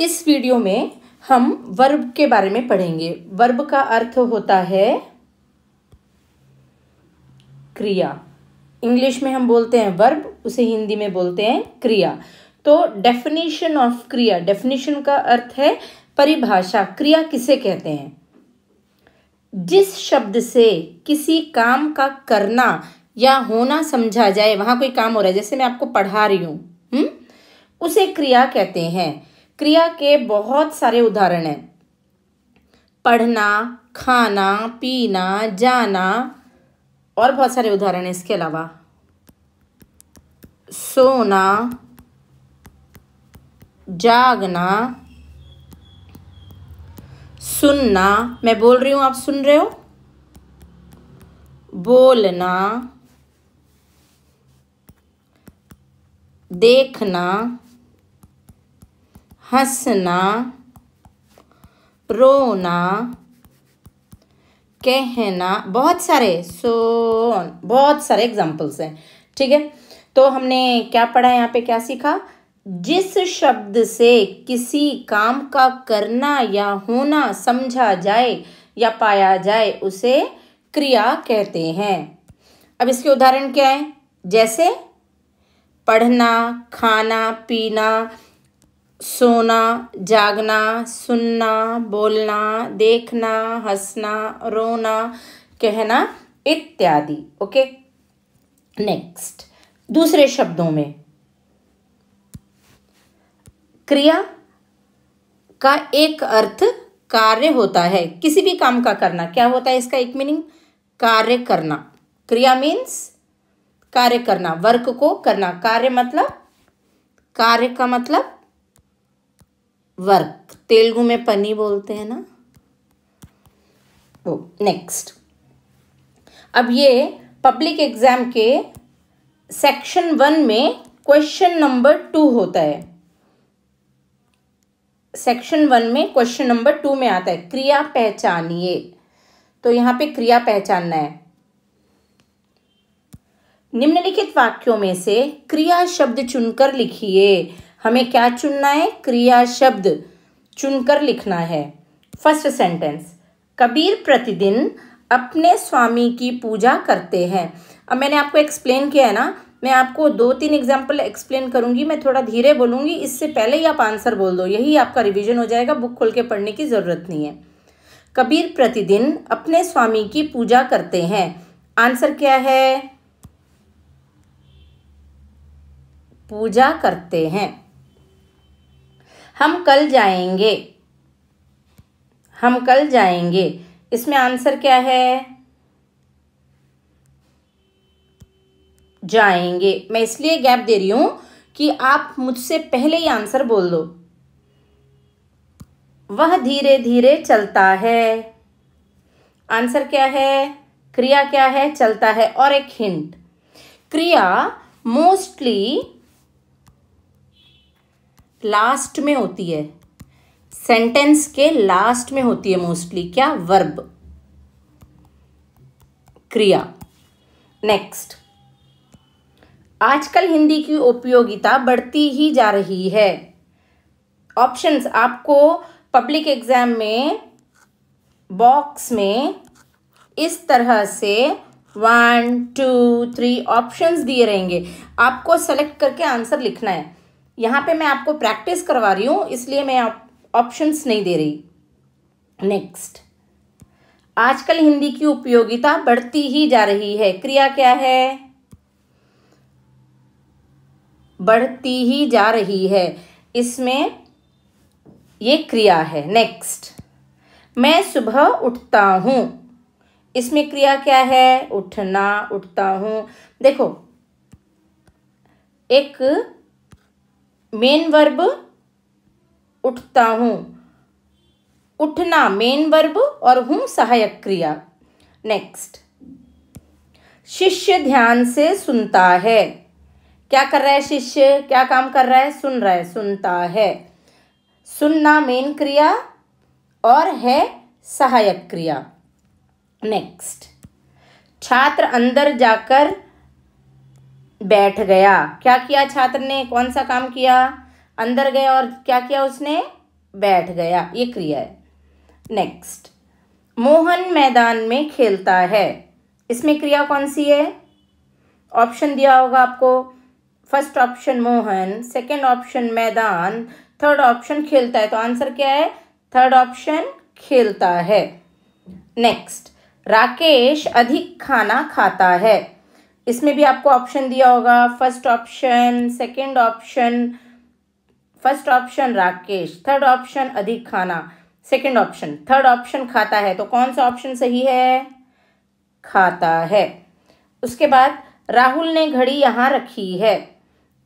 इस वीडियो में हम वर्ब के बारे में पढ़ेंगे वर्ब का अर्थ होता है क्रिया इंग्लिश में हम बोलते हैं वर्ब उसे हिंदी में बोलते हैं क्रिया तो डेफिनेशन ऑफ क्रिया डेफिनेशन का अर्थ है परिभाषा क्रिया किसे कहते हैं जिस शब्द से किसी काम का करना या होना समझा जाए वहां कोई काम हो रहा है जैसे मैं आपको पढ़ा रही हूं हूँ हम्म, उसे क्रिया कहते हैं क्रिया के बहुत सारे उदाहरण हैं पढ़ना खाना पीना जाना और बहुत सारे उदाहरण हैं इसके अलावा सोना जागना सुनना मैं बोल रही हूँ आप सुन रहे हो बोलना देखना हंसना रोना कहना बहुत सारे सोन बहुत सारे एग्जाम्पल्स हैं ठीक है तो हमने क्या पढ़ा यहाँ पे क्या सीखा जिस शब्द से किसी काम का करना या होना समझा जाए या पाया जाए उसे क्रिया कहते हैं अब इसके उदाहरण क्या है जैसे पढ़ना खाना पीना सोना जागना सुनना बोलना देखना हंसना रोना कहना इत्यादि ओके नेक्स्ट दूसरे शब्दों में क्रिया का एक अर्थ कार्य होता है किसी भी काम का करना क्या होता है इसका एक मीनिंग कार्य करना क्रिया मीन्स कार्य करना वर्क को करना कार्य मतलब कार्य का मतलब वर्क तेलुगु में पनी बोलते हैं ना नेक्स्ट तो अब ये पब्लिक एग्जाम के सेक्शन वन में क्वेश्चन नंबर टू होता है सेक्शन वन में क्वेश्चन नंबर टू में आता है क्रिया पहचानिए तो यहां पे क्रिया पहचानना है निम्नलिखित वाक्यों में से क्रिया शब्द चुनकर लिखिए हमें क्या चुनना है क्रिया शब्द चुनकर लिखना है फर्स्ट सेंटेंस कबीर प्रतिदिन अपने स्वामी की पूजा करते हैं अब मैंने आपको एक्सप्लेन किया है ना मैं आपको दो तीन एग्जाम्पल एक्सप्लेन करूंगी मैं थोड़ा धीरे बोलूंगी इससे पहले ही आप आंसर बोल दो यही आपका रिवीजन हो जाएगा बुक खोल के पढ़ने की ज़रूरत नहीं है कबीर प्रतिदिन अपने स्वामी की पूजा करते हैं आंसर क्या है पूजा करते हैं हम कल जाएंगे हम कल जाएंगे इसमें आंसर क्या है जाएंगे मैं इसलिए गैप दे रही हूं कि आप मुझसे पहले ही आंसर बोल दो वह धीरे धीरे चलता है आंसर क्या है क्रिया क्या है चलता है और एक हिंट क्रिया मोस्टली लास्ट में होती है सेंटेंस के लास्ट में होती है मोस्टली क्या वर्ब क्रिया नेक्स्ट आजकल हिंदी की उपयोगिता बढ़ती ही जा रही है ऑप्शंस आपको पब्लिक एग्जाम में बॉक्स में इस तरह से वन टू थ्री ऑप्शंस दिए रहेंगे आपको सेलेक्ट करके आंसर लिखना है यहाँ पे मैं आपको प्रैक्टिस करवा रही हूँ इसलिए मैं आप ऑप्शंस नहीं दे रही नेक्स्ट आजकल हिंदी की उपयोगिता बढ़ती ही जा रही है क्रिया क्या है बढ़ती ही जा रही है इसमें ये क्रिया है नेक्स्ट मैं सुबह उठता हूँ इसमें क्रिया क्या है उठना उठता हूँ देखो एक मेन वर्ब उठता हूँ उठना मेन वर्ब और हूँ सहायक क्रिया नेक्स्ट शिष्य ध्यान से सुनता है क्या कर रहा है शिष्य क्या काम कर रहा है सुन रहा है सुनता है सुनना मेन क्रिया और है सहायक क्रिया नेक्स्ट छात्र अंदर जाकर बैठ गया क्या किया छात्र ने कौन सा काम किया अंदर गया और क्या किया उसने बैठ गया ये क्रिया है नेक्स्ट मोहन मैदान में खेलता है इसमें क्रिया कौन सी है ऑप्शन दिया होगा आपको first option Mohan second option मैदान थर्ड ऑप्शन खेलता है तो आंसर क्या है थर्ड ऑप्शन खेलता है नेक्स्ट राकेश अधिक खाना खाता है इसमें भी आपको ऑप्शन दिया होगा first option second option first option Rakesh third option अधिक खाना सेकंड ऑप्शन थर्ड ऑप्शन खाता है तो कौन सा ऑप्शन सही है खाता है उसके बाद राहुल ने घड़ी यहाँ रखी है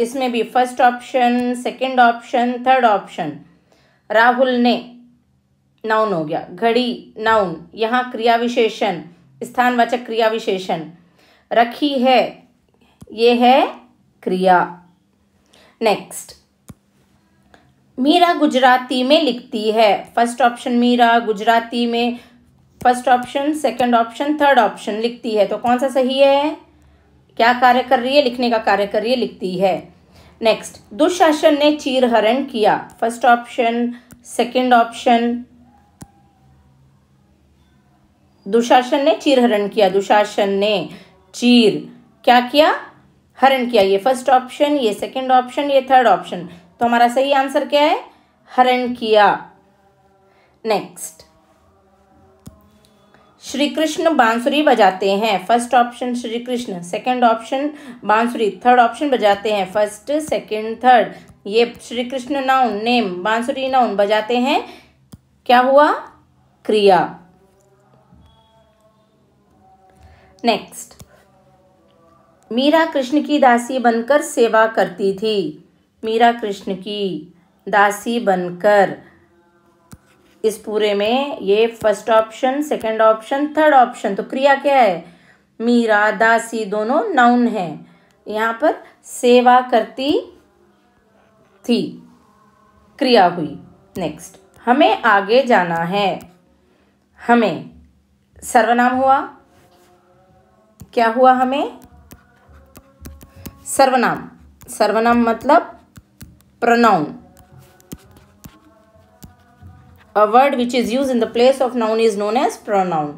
इसमें भी first option second option third option Rahul ने नाउन हो गया घड़ी नाउन यहाँ क्रिया विशेषण स्थानवाचक क्रिया विशेषण रखी है ये है क्रिया नेक्स्ट मीरा गुजराती में लिखती है फर्स्ट ऑप्शन मीरा गुजराती में first option second option third option लिखती है तो कौन सा सही है क्या कार्य कर रही है लिखने का कार्य कर रही है लिखती है नेक्स्ट दुशासन ने चीरहरण किया first option second option Dushasan ने चीरहरण किया दुशासन ने चीर क्या किया हरण किया ये फर्स्ट ऑप्शन ये सेकंड ऑप्शन ये थर्ड ऑप्शन तो हमारा सही आंसर क्या है हरण किया नेक्स्ट श्री कृष्ण बांसुरी बजाते हैं first option Shri Krishna second option बांसुरी थर्ड ऑप्शन बजाते हैं फर्स्ट सेकंड थर्ड ये श्री कृष्ण नाउन नेम बांसुरी नाउन बजाते हैं क्या हुआ क्रिया नेक्स्ट मीरा कृष्ण की दासी बनकर सेवा करती थी मीरा कृष्ण की दासी बनकर इस पूरे में ये first option second option third option तो क्रिया क्या है मीरा दासी दोनों नाउन है यहाँ पर सेवा करती थी क्रिया हुई नेक्स्ट हमें आगे जाना है हमें सर्वनाम हुआ क्या हुआ हमें सर्वनाम सर्वनाम मतलब pronoun a word which is use in the place of noun is known as pronoun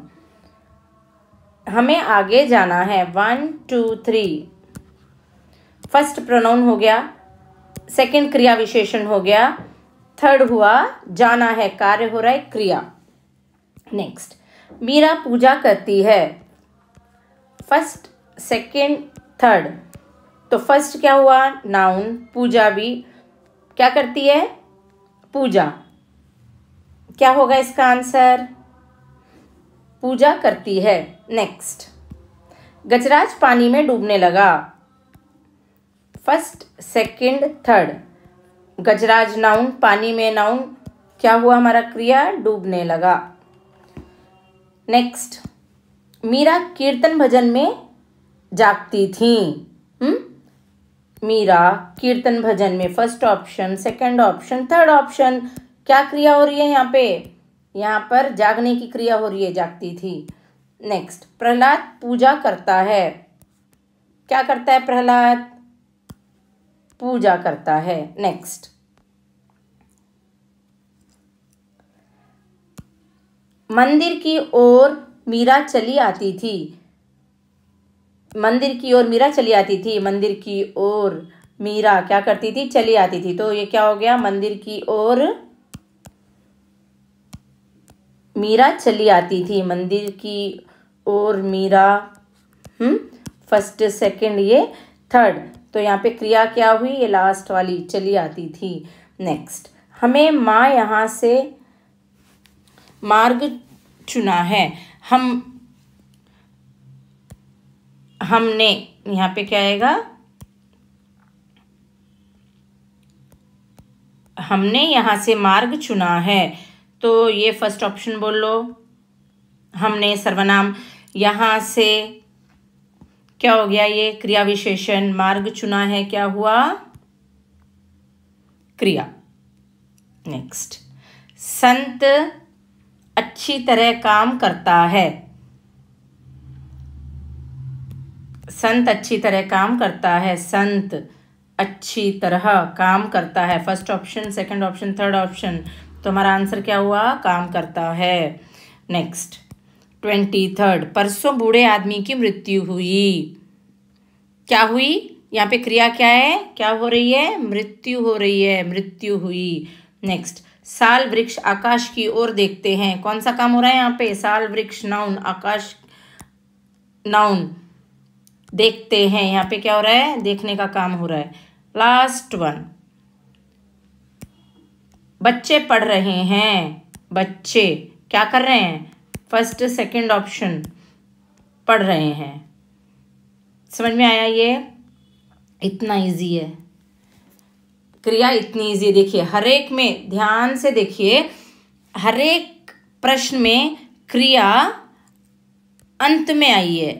हमें आगे जाना है one two three first pronoun हो गया सेकेंड क्रिया विशेषण हो गया थर्ड हुआ जाना है कार्य हो रहा है क्रिया नेक्स्ट मीरा पूजा करती है फर्स्ट सेकेंड थर्ड तो फर्स्ट क्या हुआ नाउन पूजा भी क्या करती है पूजा क्या होगा इसका आंसर पूजा करती है नेक्स्ट गजराज पानी में डूबने लगा first second third Gajraj noun पानी में नाउन क्या हुआ हमारा क्रिया डूबने लगा नेक्स्ट मीरा कीर्तन भजन में जागती थी हम्म मीरा कीर्तन भजन में first option second option third option क्या क्रिया हो रही है यहाँ पे यहाँ पर जागने की क्रिया हो रही है जागती थी नेक्स्ट प्रहलाद पूजा करता है क्या करता है प्रहलाद पूजा करता है नेक्स्ट मंदिर की ओर मीरा चली आती थी मंदिर की ओर मीरा चली आती थी मंदिर की ओर मीरा क्या करती थी चली आती थी तो ये क्या हो गया मंदिर की ओर मीरा चली आती थी मंदिर की ओर मीरा हम्म फर्स्ट सेकंड ये थर्ड तो यहाँ पे क्रिया क्या हुई ये लास्ट वाली चली आती थी नेक्स्ट हमें माँ यहाँ से मार्ग चुना है हम हमने यहाँ पे क्या आएगा हमने यहाँ से मार्ग चुना है तो ये फर्स्ट ऑप्शन बोल लो हमने सर्वनाम यहाँ से क्या हो गया ये क्रिया विशेषण मार्ग चुना है क्या हुआ क्रिया नेक्स्ट संत अच्छी तरह काम करता है संत अच्छी तरह काम करता है संत अच्छी तरह काम करता है first option second option third option तो हमारा आंसर क्या हुआ काम करता है नेक्स्ट ट्वेंटी थर्ड परसों बूढ़े आदमी की मृत्यु हुई क्या हुई यहाँ पे क्रिया क्या है क्या हो रही है मृत्यु हो रही है मृत्यु हुई नेक्स्ट साल वृक्ष आकाश की ओर देखते हैं कौन सा काम हो रहा है यहाँ पे साल वृक्ष नाउन आकाश नाउन देखते हैं यहाँ पे क्या हो रहा है देखने का काम हो रहा है लास्ट वन बच्चे पढ़ रहे हैं बच्चे क्या कर रहे हैं फर्स्ट सेकंड ऑप्शन पढ़ रहे हैं समझ में आया ये इतना इजी है क्रिया इतनी इजी देखिए हर एक में ध्यान से देखिए हर एक प्रश्न में क्रिया अंत में आई है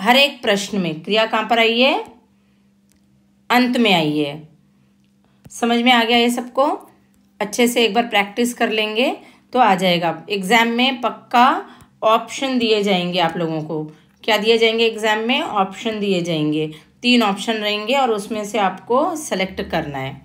हर एक प्रश्न में क्रिया कहाँ पर आई है अंत में आई है समझ में आ गया ये सबको अच्छे से एक बार प्रैक्टिस कर लेंगे तो आ जाएगा एग्ज़ाम में पक्का ऑप्शन दिए जाएंगे आप लोगों को क्या दिए जाएंगे एग्ज़ाम में ऑप्शन दिए जाएंगे तीन ऑप्शन रहेंगे और उसमें से आपको सेलेक्ट करना है